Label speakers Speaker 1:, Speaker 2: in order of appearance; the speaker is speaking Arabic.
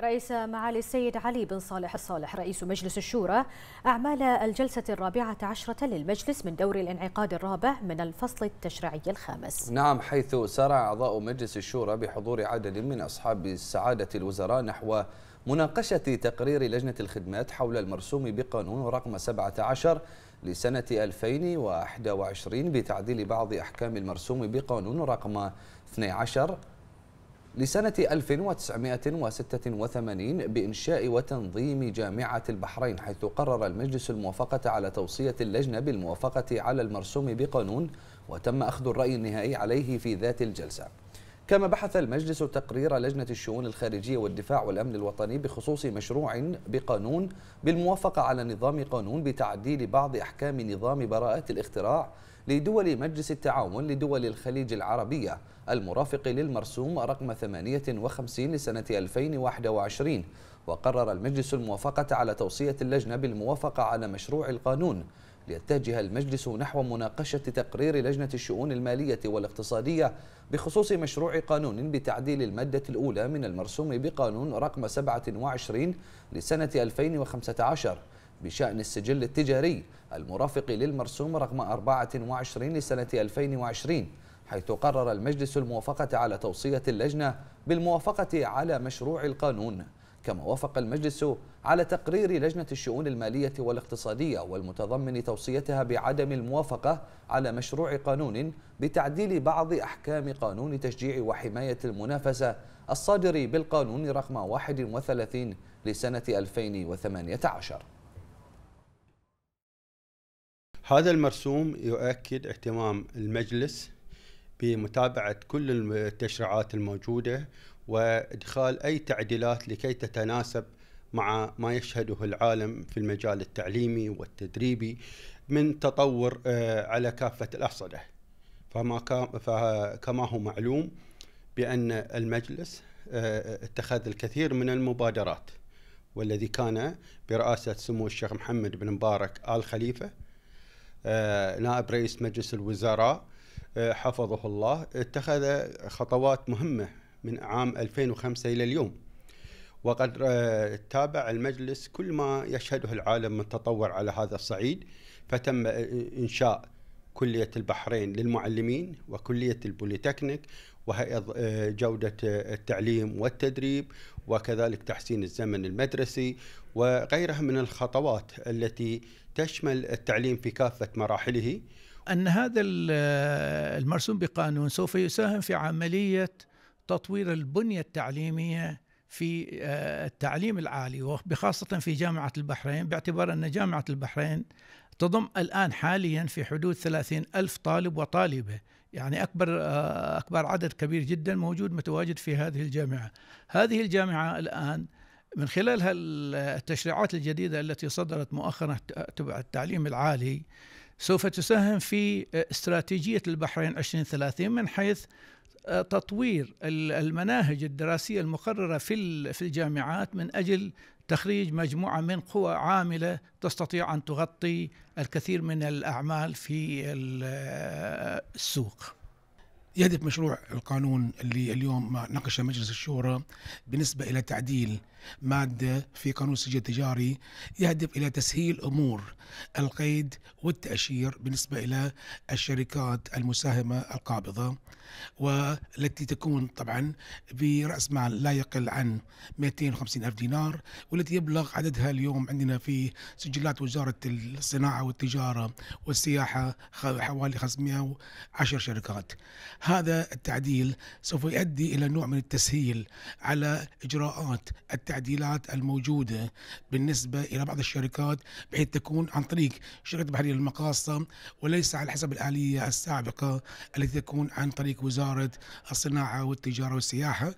Speaker 1: رئيس
Speaker 2: معالي السيد علي بن صالح الصالح رئيس مجلس الشورى أعمال الجلسة الرابعة عشرة للمجلس من دور الانعقاد الرابع من الفصل التشريعي الخامس نعم حيث سارع أعضاء مجلس الشورى بحضور عدد من أصحاب السعادة الوزراء نحو مناقشة تقرير لجنة الخدمات حول المرسوم بقانون رقم 17 لسنة 2021 بتعديل بعض أحكام المرسوم بقانون رقم 12 لسنة 1986 بإنشاء وتنظيم جامعة البحرين حيث قرر المجلس الموافقة على توصية اللجنة بالموافقة على المرسوم بقانون وتم أخذ الرأي النهائي عليه في ذات الجلسة كما بحث المجلس تقرير لجنة الشؤون الخارجية والدفاع والأمن الوطني بخصوص مشروع بقانون بالموافقة على نظام قانون بتعديل بعض أحكام نظام براءات الاختراع لدول مجلس التعاون لدول الخليج العربية المرافق للمرسوم رقم 58 لسنة 2021 وقرر المجلس الموافقة على توصية اللجنة بالموافقة على مشروع القانون ليتجه المجلس نحو مناقشة تقرير لجنة الشؤون المالية والاقتصادية بخصوص مشروع قانون بتعديل المادة الأولى من المرسوم بقانون رقم 27 لسنة 2015 بشأن السجل التجاري المرافق للمرسوم رقم 24 لسنة 2020 حيث قرر المجلس الموافقة على توصية اللجنة بالموافقة على مشروع القانون كما وافق المجلس على تقرير لجنة الشؤون المالية والاقتصادية والمتضمن توصيتها بعدم الموافقة على مشروع قانون بتعديل بعض أحكام قانون تشجيع وحماية المنافسة الصادر بالقانون رقم 31 لسنة 2018
Speaker 3: هذا المرسوم يؤكد اهتمام المجلس بمتابعة كل التشريعات الموجودة وإدخال أي تعديلات لكي تتناسب مع ما يشهده العالم في المجال التعليمي والتدريبي من تطور آه، على كافة الأحصدة فما فكما هو معلوم بأن المجلس آه، اتخذ الكثير من المبادرات والذي كان برئاسة سمو الشيخ محمد بن مبارك آل خليفة آه، نائب رئيس مجلس الوزراء حفظه الله اتخذ خطوات مهمة من عام 2005 إلى اليوم وقد آه، تابع المجلس كل ما يشهده العالم من تطور على هذا الصعيد فتم آه، إنشاء كلية البحرين للمعلمين وكلية البوليتكنيك وهي آه، جودة التعليم والتدريب وكذلك تحسين الزمن المدرسي وغيرها من الخطوات التي تشمل التعليم في كافة مراحله ان
Speaker 4: هذا المرسوم بقانون سوف يساهم في عمليه تطوير البنيه التعليميه في آه، التعليم العالي وبخاصه في جامعه البحرين باعتبار ان جامعه البحرين تضم الآن حاليا في حدود 30 ألف طالب وطالبة يعني أكبر آه، أكبر عدد كبير جدا موجود متواجد في هذه الجامعة هذه الجامعة الآن من خلال التشريعات الجديدة التي صدرت مؤخرا تبع التعليم العالي سوف تساهم في آه، استراتيجية البحرين 2030 من حيث آه، تطوير المناهج الدراسية المقررة في في الجامعات من أجل تخريج مجموعة من قوى عاملة تستطيع أن تغطي الكثير من الأعمال في آه، السوق يهدف مشروع
Speaker 1: القانون اللي اليوم ناقشه مجلس الشورى بالنسبه الى تعديل ماده في قانون السجل التجاري يهدف الى تسهيل امور القيد والتاشير بالنسبه الى الشركات المساهمه القابضه والتي تكون طبعا براس مال لا يقل عن 250 الف دينار والتي يبلغ عددها اليوم عندنا في سجلات وزاره الصناعه والتجاره والسياحه حوالي 510 شركات هذا التعديل سوف يؤدي إلى نوع من التسهيل على إجراءات التعديلات الموجودة بالنسبة إلى بعض الشركات بحيث تكون عن طريق شركة بحرية المقاصة وليس على حسب الآلية السابقة التي تكون عن طريق وزارة
Speaker 4: الصناعة والتجارة والسياحة